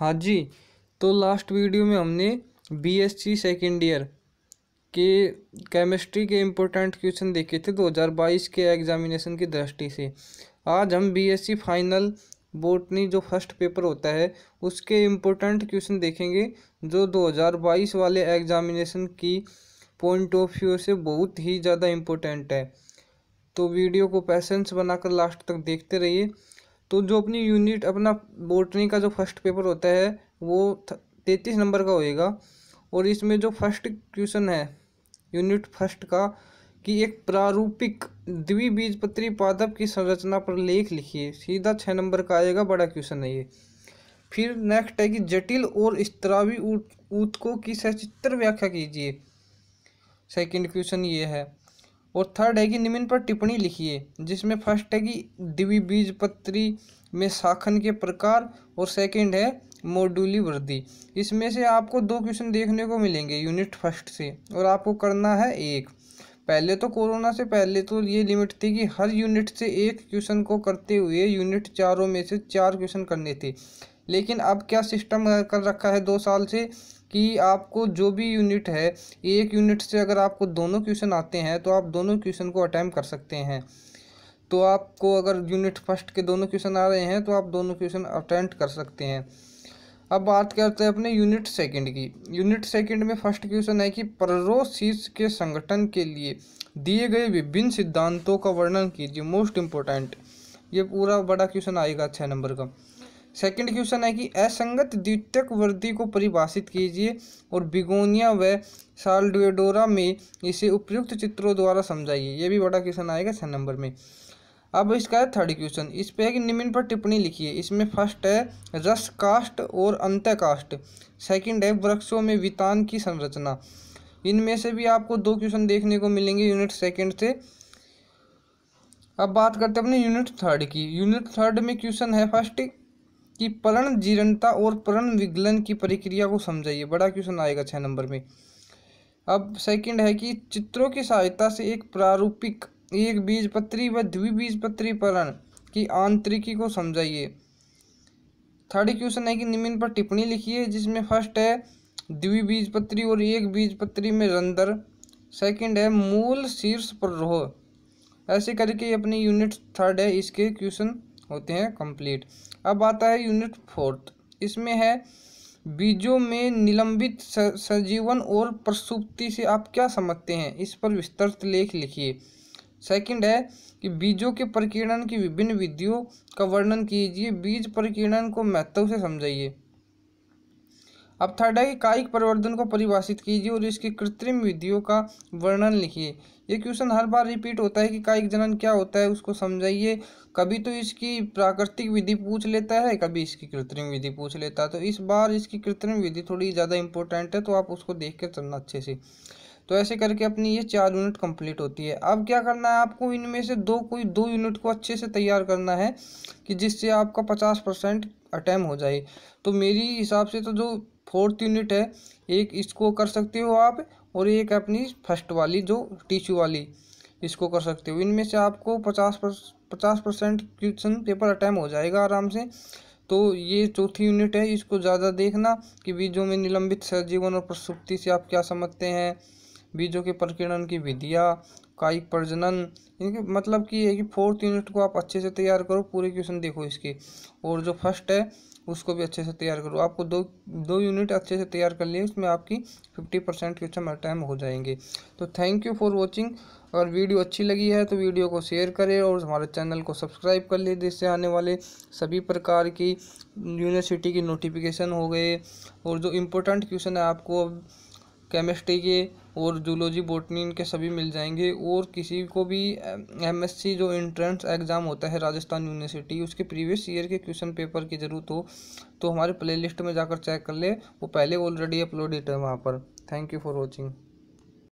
हाँ जी तो last video में हमने B S C second year के केमिस्ट्री के इम्पोर्टेंट क्वेश्चन देखे थे 2022 के एग्जामिनेशन की दृष्टि से आज हम B S C final botany जो फर्स्ट पेपर होता है उसके इम्पोर्टेंट क्वेश्चन देखेंगे जो 2022 वाले एग्जामिनेशन की पॉइंट ऑफ व्यू से बहुत ही ज़्यादा इम्पोर्टेंट है तो वीडियो को पैसेंस बनाकर लास्ट तक देखते रहिए तो जो अपनी यूनिट अपना बोटनी का जो फर्स्ट पेपर होता है वो तैतीस नंबर का होएगा और इसमें जो फर्स्ट क्वेश्चन है यूनिट फर्स्ट का कि एक प्रारूपिक द्विबीजपत्री पत्री पादप की संरचना पर लेख लिखिए सीधा छः नंबर का आएगा बड़ा क्वेश्चन है ये फिर नेक्स्ट है कि जटिल और स्त्रावी ऊतकों की सचित्र व्याख्या कीजिए सेकंड क्वेश्चन ये है और थर्ड है कि निम्न पर टिप्पणी लिखिए जिसमें फर्स्ट है कि दिवी बीज पत्री में शाखन के प्रकार और सेकंड है मोडुली वृद्धि इसमें से आपको दो क्वेश्चन देखने को मिलेंगे यूनिट फर्स्ट से और आपको करना है एक पहले तो कोरोना से पहले तो ये लिमिट थी कि हर यूनिट से एक क्वेश्चन को करते हुए यूनिट चारों में से चार क्वेश्चन करने थे लेकिन अब क्या सिस्टम कर रखा है दो साल से कि आपको जो भी यूनिट है एक यूनिट से अगर आपको दोनों क्वेश्चन आते हैं तो आप दोनों क्वेश्चन को अटैम्प कर सकते हैं तो आपको अगर यूनिट फर्स्ट के दोनों क्वेश्चन आ रहे हैं तो आप दोनों क्वेश्चन अटैम्प्ट कर सकते हैं अब बात करते हैं अपने यूनिट सेकंड की यूनिट सेकंड में फर्स्ट क्वेश्चन है कि पररोसीस के संगठन के लिए दिए गए विभिन्न सिद्धांतों का वर्णन कीजिए मोस्ट इम्पोर्टेंट ये पूरा बड़ा क्वेश्चन आएगा छः नंबर का सेकंड क्वेश्चन है कि असंगत द्वितीयक वृद्धि को परिभाषित कीजिए और बिगोनिया व साल्डोरा में इसे उपयुक्त चित्रों द्वारा समझाइए ये भी बड़ा क्वेश्चन आएगा छः नंबर में अब इसका है थर्ड क्वेश्चन इस पे है कि निम्न पर टिप्पणी लिखिए इसमें फर्स्ट है रस कास्ट और अंत कास्ट सेकेंड है वृक्षों में वितान की संरचना इनमें से भी आपको दो क्वेश्चन देखने को मिलेंगे यूनिट सेकेंड से अब बात करते हैं अपने यूनिट थर्ड की यूनिट थर्ड में क्वेश्चन है फर्स्ट कि प्रण जीर्णता और प्रण विगलन की प्रक्रिया को समझाइए बड़ा क्वेश्चन आएगा छः नंबर में अब सेकंड है कि चित्रों की सहायता से एक प्रारूपिक एक बीज पत्री व द्विबीजपत्री प्रण की आंतरिकी को समझाइए थर्ड क्वेश्चन है कि निम्न पर टिप्पणी लिखिए जिसमें फर्स्ट है द्विबीजपत्री पत्री और एक बीज पत्री में रंदर सेकंड है मूल शीर्ष पर रोह ऐसे करके अपनी यूनिट थर्ड है इसके क्वेश्चन होते हैं कंप्लीट अब आता है यूनिट फोर्थ इसमें है बीजों में निलंबित सजीवन और प्रसुप्ति से आप क्या समझते हैं इस पर विस्तृत लेख लिखिए सेकंड है कि बीजों के प्रकीर्णन की विभिन्न विधियों का वर्णन कीजिए बीज प्रकीर्णन को महत्व से समझाइए अब थर्ड है कि कायिक परिवर्तन को परिभाषित कीजिए और इसकी कृत्रिम विधियों का वर्णन लिखिए ये क्वेश्चन हर बार रिपीट होता है कि कायिक जनन क्या होता है उसको समझाइए कभी तो इसकी प्राकृतिक विधि पूछ लेता है कभी इसकी कृत्रिम विधि पूछ लेता है तो इस बार इसकी कृत्रिम विधि थोड़ी ज़्यादा इंपॉर्टेंट है तो आप उसको देख कर चलना अच्छे से तो ऐसे करके अपनी ये चार यूनिट कंप्लीट होती है अब क्या करना है आपको इनमें से दो कोई दो यूनिट को अच्छे से तैयार करना है कि जिससे आपका पचास परसेंट अटैम हो जाए तो मेरी हिसाब से तो जो फोर्थ यूनिट है एक इसको कर सकते हो आप और एक अपनी फर्स्ट वाली जो टिश्यू वाली इसको कर सकते हो इनमें से आपको पचास पचास परसेंट क्वेश्चन पेपर अटैम्प हो जाएगा आराम से तो ये चौथी यूनिट है इसको ज़्यादा देखना कि बीजों में निलंबित सजीवन और प्रसुप्ति से आप क्या समझते हैं बीजों के प्रकीर्णन की विधिया कायिक प्रजनन इनके मतलब कि है कि फोर्थ यूनिट को आप अच्छे से तैयार करो पूरे क्वेश्चन देखो इसके और जो फर्स्ट है उसको भी अच्छे से तैयार करो आपको दो दो यूनिट अच्छे से तैयार कर लिए उसमें आपकी फिफ्टी परसेंट क्वेश्चन अटैम हो जाएंगे तो थैंक यू फॉर वॉचिंग अगर वीडियो अच्छी लगी है तो वीडियो को शेयर करें और हमारे चैनल को सब्सक्राइब कर लें जिससे आने वाले सभी प्रकार की यूनिवर्सिटी की नोटिफिकेशन हो गए और जो इम्पोर्टेंट क्वेश्चन है आपको केमिस्ट्री के और जूलॉजी बोटनी इनके सभी मिल जाएंगे और किसी को भी एमएससी जो एंट्रेंस एग्ज़ाम होता है राजस्थान यूनिवर्सिटी उसके प्रीवियस ईयर के क्वेश्चन पेपर की ज़रूरत हो तो हमारे प्लेलिस्ट में जाकर चेक कर ले वो पहले ऑलरेडी अपलोडेड है वहाँ पर थैंक यू फॉर वॉचिंग